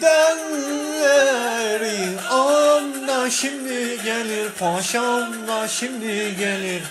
Denleri anla şimdi gelir paşam da şimdi gelir.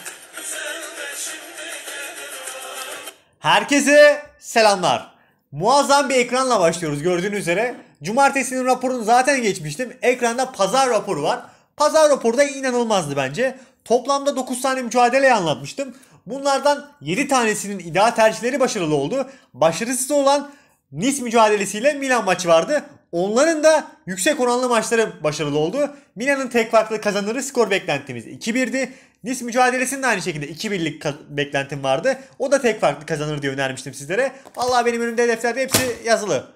Herkese selamlar. Muazzam bir ekranla başlıyoruz gördüğünüz üzere. Cumartesinin raporunu zaten geçmiştim. Ekranda pazar raporu var. Pazar raporu da inanılmazdı bence. Toplamda 9 tane mücadeleyi anlatmıştım. Bunlardan 7 tanesinin iddia tercihleri başarılı oldu. Başarısız olan Nice mücadelesiyle Milan maçı vardı. Onların da yüksek oranlı maçları başarılı oldu. Milan'ın tek farklı kazanırı skor beklentimiz 2-1'di. Nice mücadelesinin de aynı şekilde 2-1'lik beklentim vardı. O da tek farklı kazanır diye önermiştim sizlere. Vallahi benim önümde defterde hepsi yazılı.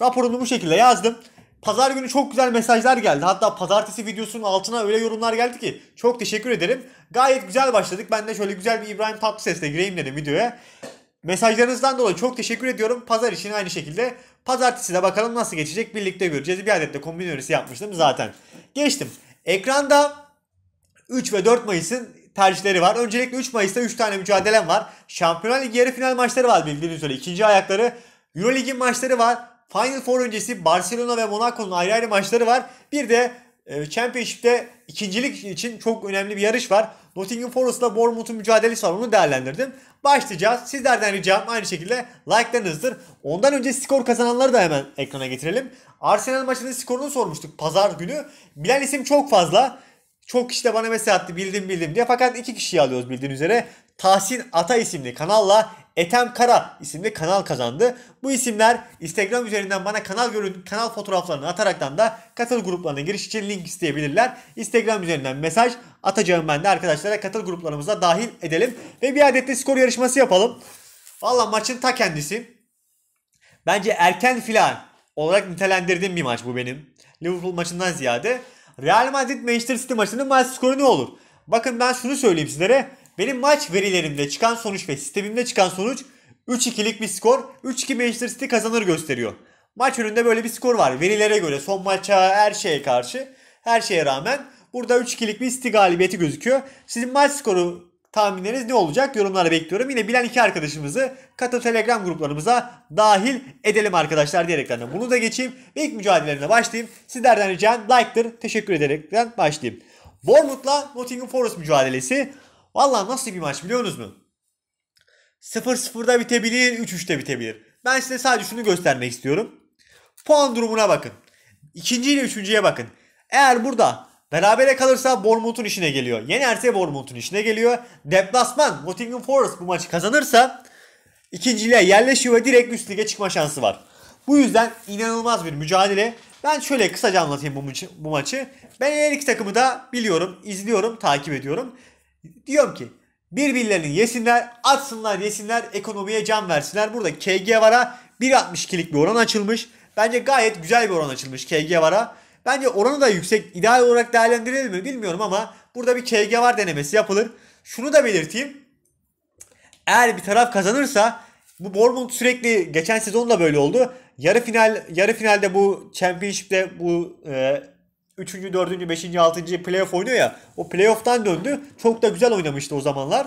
Raporunu bu şekilde yazdım. Pazar günü çok güzel mesajlar geldi. Hatta pazartesi videosunun altına öyle yorumlar geldi ki çok teşekkür ederim. Gayet güzel başladık. Ben de şöyle güzel bir İbrahim Tatlıses'le gireyim dedim videoya. Mesajlarınızdan dolayı çok teşekkür ediyorum. Pazar için aynı şekilde. Pazartesi de bakalım nasıl geçecek birlikte göreceğiz. Bir adet de kombin yapmıştım zaten. Geçtim. Ekranda 3 ve 4 Mayıs'ın tercihleri var. Öncelikle 3 Mayıs'ta 3 tane mücadelem var. Şampiyonlar Ligi yarı final maçları var bildiğiniz üzere. ikinci ayakları. Euro Lig'in maçları var. Final Four öncesi Barcelona ve Monaco'nun ayrı ayrı maçları var. Bir de e, Championship'te ikincilik için çok önemli bir yarış var. Nottingham Forest'la Bournemouth'un mücadelesi var onu değerlendirdim. Başlayacağız. Sizlerden ricam aynı şekilde like'larınızdır. Ondan önce skor kazananları da hemen ekrana getirelim. Arsenal maçının skorunu sormuştuk pazar günü. Bilen isim çok fazla. Çok kişi de bana mesaj attı bildim bildim diye. Fakat iki kişiyi alıyoruz bildiğin üzere. Tahsin Ata isimli kanalla Etem Kara isimli kanal kazandı. Bu isimler Instagram üzerinden bana kanal görün kanal fotoğraflarını ataraktan da katıl gruplarına giriş için link isteyebilirler. Instagram üzerinden mesaj atacağım ben de arkadaşlara katıl gruplarımıza dahil edelim. Ve bir adet de skor yarışması yapalım. Valla maçın ta kendisi. Bence erken filan olarak nitelendirdiğim bir maç bu benim. Liverpool maçından ziyade. Real Madrid Manchester City maçının maç skoru ne olur? Bakın ben şunu söyleyeyim sizlere. Benim maç verilerimde çıkan sonuç ve sistemimde çıkan sonuç 3-2'lik bir skor. 3-2 Manchester City kazanır gösteriyor. Maç önünde böyle bir skor var. Verilere göre son maça her şeye karşı her şeye rağmen Burada 3-2'lik bir istigalibiyeti gözüküyor. Sizin maç skoru tahminleriniz ne olacak? Yorumlara bekliyorum. Yine bilen iki arkadaşımızı katıl telegram gruplarımıza dahil edelim arkadaşlar diyerekten bunu da geçeyim. İlk mücadelelerine başlayayım. Sizlerden ricam like'tır. Teşekkür ederekten başlayayım. Bournemouth'la Nottingham Forest mücadelesi. Valla nasıl bir maç biliyorsunuz mu? 0-0'da bitebilir, 3-3'te bitebilir. Ben size sadece şunu göstermek istiyorum. Puan durumuna bakın. İkinci ile üçüncüye bakın. Eğer burada Berabere kalırsa Bournemouth'un işine geliyor. Yenerse Bournemouth'un işine geliyor. Deplasman Nottingham Forest bu maçı kazanırsa ikinciliğe yerleşiyor ve direkt üst lige çıkma şansı var. Bu yüzden inanılmaz bir mücadele. Ben şöyle kısaca anlatayım bu maçı. Bu maçı. Ben her iki takımı da biliyorum, izliyorum, takip ediyorum. Diyorum ki birbirlerini yesinler, atsınlar yesinler, ekonomiye can versinler. Burada KG Var'a 1.62'lik bir oran açılmış. Bence gayet güzel bir oran açılmış KG Var'a. Bence oranı da yüksek ideal olarak değerlendirilir mi bilmiyorum ama burada bir KG var denemesi yapılır. Şunu da belirteyim. Eğer bir taraf kazanırsa bu Bournemouth sürekli geçen sezon da böyle oldu. Yarı final yarı finalde bu Championship'te bu e, 3. 4. 5. 6. playoff oynuyor ya. O playoff'tan döndü. Çok da güzel oynamıştı o zamanlar.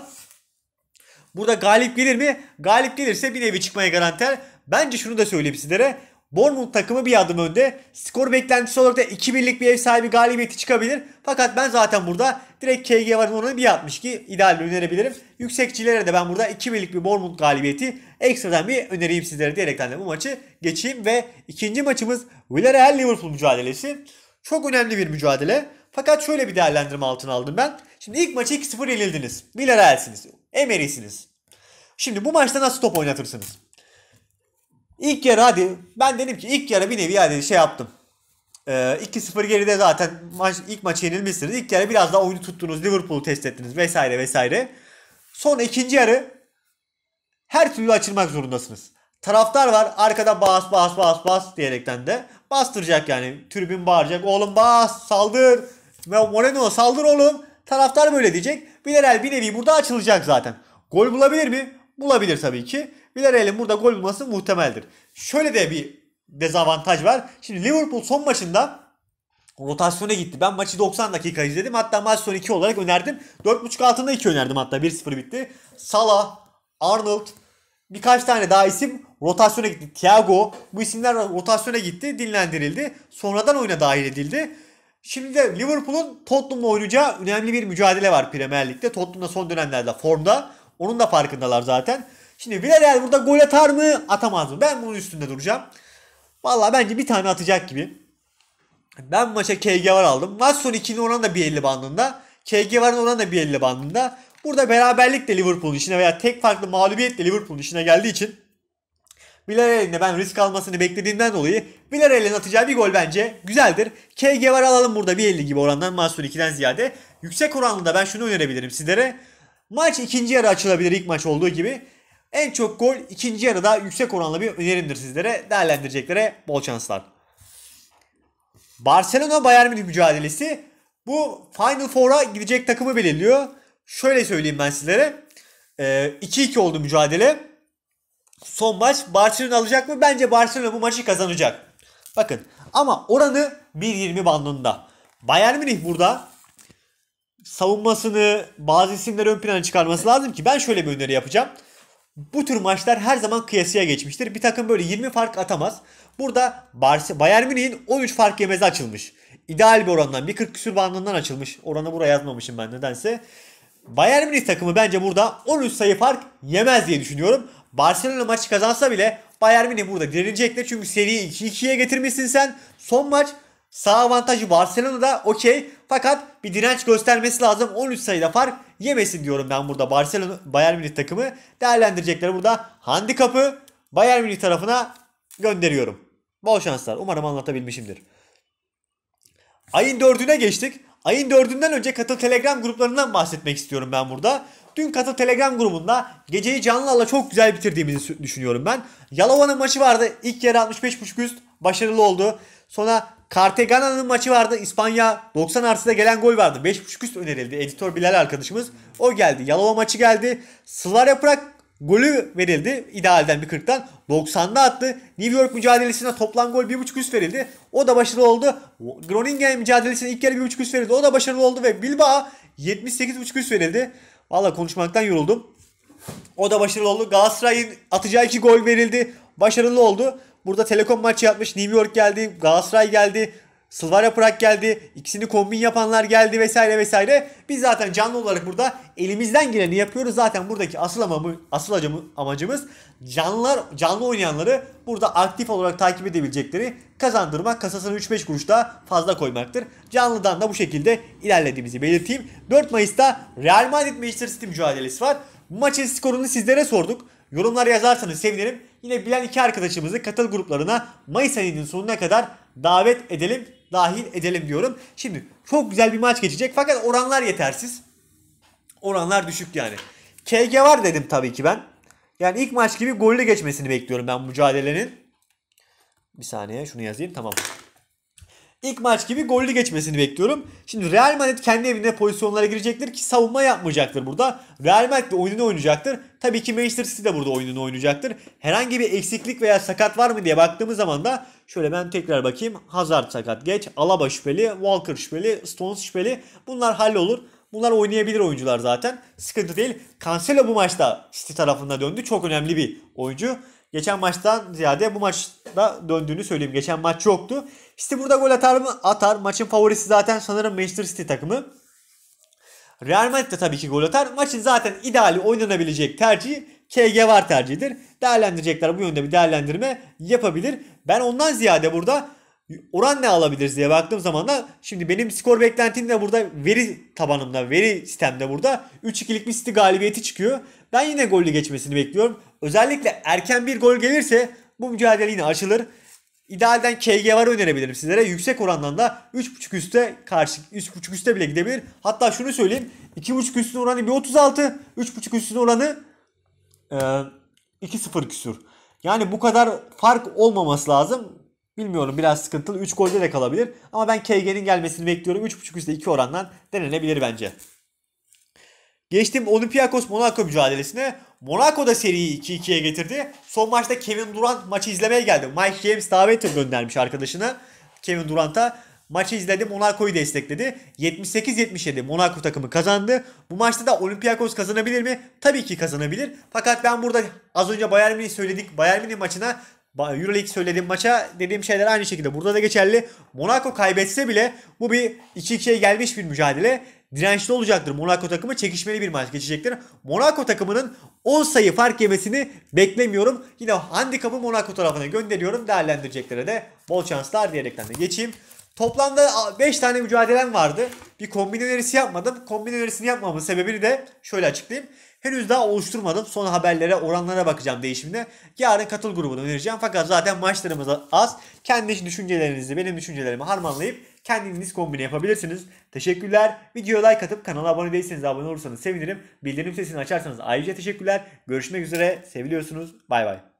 Burada galip gelir mi? Galip gelirse bir nevi çıkmaya garanter. Bence şunu da söyleyeyim sizlere. Bournemouth takımı bir adım önde. Skor beklentisi olarak da 2-1'lik bir ev sahibi galibiyeti çıkabilir. Fakat ben zaten burada direkt KG varın oranı ki ideal önerebilirim. Yüksekçilere de ben burada 2-1'lik bir Bournemouth galibiyeti ekstradan bir önereyim sizlere diyerekten de bu maçı geçeyim. Ve ikinci maçımız Villarreal Liverpool mücadelesi. Çok önemli bir mücadele. Fakat şöyle bir değerlendirme altına aldım ben. Şimdi ilk maçı 2-0 yenildiniz. Villarreal'siniz. Emery'siniz. Şimdi bu maçta nasıl top oynatırsınız? İlk yarı hadi ben dedim ki ilk yarı bir nevi hadi şey yaptım. Ee, 2-0 geride zaten maç, ilk maçı yenilmişsiniz. İlk yarı biraz daha oyunu tuttunuz. Liverpool'u test ettiniz vesaire vesaire. Son ikinci yarı her türlü açılmak zorundasınız. Taraftar var arkada bas bas bas bas diyerekten de bastıracak yani. Tribün bağıracak oğlum bas saldır. Moreno saldır oğlum. Taraftar böyle diyecek. Villarreal bir nevi burada açılacak zaten. Gol bulabilir mi? Bulabilir tabii ki. Villarreal'in burada gol bulması muhtemeldir. Şöyle de bir dezavantaj var. Şimdi Liverpool son maçında rotasyona gitti. Ben maçı 90 dakika izledim. Hatta maç son 2 olarak önerdim. 4.5 altında 2 önerdim hatta 1-0 bitti. Salah, Arnold, birkaç tane daha isim rotasyona gitti. Thiago bu isimler rotasyona gitti, dinlendirildi. Sonradan oyuna dahil edildi. Şimdi de Liverpool'un Tottenham'la oynayacağı önemli bir mücadele var Premier Lig'de. Tottenham da son dönemlerde formda. Onun da farkındalar zaten. Şimdi Villarreal burada gol atar mı atamaz mı? Ben bunun üstünde duracağım. Vallahi bence bir tane atacak gibi. Ben maça KG var aldım. Maç sonu 2'nin oranı da 1.50 bandında. KG varın oranı da 1.50 bandında. Burada beraberlik de Liverpool'un işine veya tek farklı mağlubiyet de Liverpool'un işine geldiği için Villarreal'in de ben risk almasını beklediğimden dolayı Villarreal'in atacağı bir gol bence güzeldir. KG var alalım burada 1.50 gibi orandan Mansur 2'den ziyade. Yüksek oranlı da ben şunu önerebilirim sizlere. Maç ikinci yarı açılabilir ilk maç olduğu gibi. En çok gol ikinci yarıda yüksek oranla bir önerimdir sizlere. Değerlendireceklere bol şanslar. Barcelona Bayern Münih mücadelesi bu Final Four'a gidecek takımı belirliyor. Şöyle söyleyeyim ben sizlere. 2-2 ee, oldu mücadele. Son maç Barcelona alacak mı? Bence Barcelona bu maçı kazanacak. Bakın ama oranı 1.20 bandında. Bayern Münih burada savunmasını bazı isimleri ön plana çıkarması lazım ki ben şöyle bir öneri yapacağım bu tür maçlar her zaman kıyasıya geçmiştir. Bir takım böyle 20 fark atamaz. Burada Bayern Münih'in 13 fark yemezi açılmış. İdeal bir orandan, bir 40 küsür bandından açılmış. Oranı buraya yazmamışım ben nedense. Bayern Münih takımı bence burada 13 sayı fark yemez diye düşünüyorum. Barcelona maçı kazansa bile Bayern Münih burada direnecektir. Çünkü seriyi 2-2'ye getirmişsin sen. Son maç sağ avantajı Barcelona'da okey. Fakat bir direnç göstermesi lazım. 13 sayıda fark yemesin diyorum ben burada Barcelona Bayern Münih takımı değerlendirecekler burada handikapı Bayern Münih tarafına gönderiyorum. Bol şanslar. Umarım anlatabilmişimdir. Ayın dördüne geçtik. Ayın dördünden önce katıl telegram gruplarından bahsetmek istiyorum ben burada. Dün katıl telegram grubunda geceyi canlı ala çok güzel bitirdiğimizi düşünüyorum ben. Yalova'nın maçı vardı. İlk yarı 65.5 üst başarılı oldu. Sonra Cartagena'nın maçı vardı. İspanya 90 artıda gelen gol vardı. 5.5 üst önerildi. Editör Bilal arkadaşımız. O geldi. Yalova maçı geldi. Slavia Prag golü verildi. İdealden bir 40'tan. 90'da attı. New York mücadelesinde toplam gol 1.5 üst verildi. O da başarılı oldu. Groningen mücadelesinde ilk kere 1.5 üst verildi. O da başarılı oldu ve Bilbao 78.5 üst verildi. Valla konuşmaktan yoruldum. O da başarılı oldu. Galatasaray'ın atacağı iki gol verildi. Başarılı oldu. Burada Telekom maçı yapmış. New York geldi. Galatasaray geldi. Sılvarya Prag geldi. ikisini kombin yapanlar geldi vesaire vesaire. Biz zaten canlı olarak burada elimizden geleni yapıyoruz. Zaten buradaki asıl amacı, asıl amacımız canlılar, canlı oynayanları burada aktif olarak takip edebilecekleri kazandırmak. Kasasını 3-5 kuruş daha fazla koymaktır. Canlıdan da bu şekilde ilerlediğimizi belirteyim. 4 Mayıs'ta Real Madrid Manchester City mücadelesi var. Bu maçın skorunu sizlere sorduk. Yorumlar yazarsanız sevinirim. Yine bilen iki arkadaşımızı katıl gruplarına Mayıs ayının sonuna kadar davet edelim, dahil edelim diyorum. Şimdi çok güzel bir maç geçecek fakat oranlar yetersiz. Oranlar düşük yani. KG var dedim tabii ki ben. Yani ilk maç gibi gollü geçmesini bekliyorum ben mücadelenin. Bir saniye şunu yazayım tamam ilk maç gibi gollü geçmesini bekliyorum. Şimdi Real Madrid kendi evinde pozisyonlara girecektir ki savunma yapmayacaktır burada. Real Madrid de oyununu oynayacaktır. Tabii ki Manchester City de burada oyununu oynayacaktır. Herhangi bir eksiklik veya sakat var mı diye baktığımız zaman da şöyle ben tekrar bakayım. Hazard sakat geç, Alaba şüpheli, Walker şüpheli, Stones şüpheli. Bunlar hallolur. Bunlar oynayabilir oyuncular zaten. Sıkıntı değil. Cancelo bu maçta City tarafında döndü. Çok önemli bir oyuncu. Geçen maçtan ziyade bu maçta döndüğünü söyleyeyim. Geçen maç yoktu. İşte burada gol atar mı? Atar. Maçın favorisi zaten sanırım Manchester City takımı. Real Madrid de tabii ki gol atar. Maçın zaten ideali oynanabilecek tercihi KG var tercihidir. Değerlendirecekler bu yönde bir değerlendirme yapabilir. Ben ondan ziyade burada oran ne alabiliriz diye baktığım zaman da şimdi benim skor beklentim de burada veri tabanımda, veri sistemde burada 3-2'lik bir City galibiyeti çıkıyor. Ben yine gollü geçmesini bekliyorum. Özellikle erken bir gol gelirse bu mücadele yine açılır. İdealden KG var önerebilirim sizlere. Yüksek orandan da 3.5 üste karşı 3.5 üste bile gidebilir. Hatta şunu söyleyeyim. 2.5 üstün oranı 1.36, 3.5 üstün oranı e, 2.0 küsür. Yani bu kadar fark olmaması lazım. Bilmiyorum biraz sıkıntılı. 3 golde de kalabilir. Ama ben KG'nin gelmesini bekliyorum. 3.5 üstte 2 orandan denenebilir bence. Geçtim Olympiakos Monaco mücadelesine. Monaco da seriyi 2-2'ye getirdi. Son maçta Kevin Durant maçı izlemeye geldi. Mike James davet göndermiş arkadaşını. Kevin Durant'a maçı izledi. Monaco'yu destekledi. 78-77 Monaco takımı kazandı. Bu maçta da Olympiakos kazanabilir mi? Tabii ki kazanabilir. Fakat ben burada az önce Bayern Münih söyledik. Bayern Münih maçına Euroleague söylediğim maça dediğim şeyler aynı şekilde burada da geçerli. Monaco kaybetse bile bu bir 2-2'ye gelmiş bir mücadele. Dirençli olacaktır Monaco takımı. Çekişmeli bir maç geçecektir. Monaco takımının 10 sayı fark yemesini beklemiyorum. Yine handikapı Monaco tarafına gönderiyorum. Değerlendireceklere de bol şanslar diyerekten de geçeyim. Toplamda 5 tane mücadelem vardı. Bir kombin önerisi yapmadım. Kombin önerisini yapmamın sebebini de şöyle açıklayayım. Henüz daha oluşturmadım. Son haberlere, oranlara bakacağım değişimde. Yarın katıl grubunu önereceğim. Fakat zaten maçlarımız az. Kendi düşüncelerinizi, benim düşüncelerimi harmanlayıp kendiniz kombine yapabilirsiniz. Teşekkürler. Videoya like atıp kanala abone değilseniz abone olursanız sevinirim. Bildirim sesini açarsanız ayrıca teşekkürler. Görüşmek üzere. Seviliyorsunuz. Bay bay.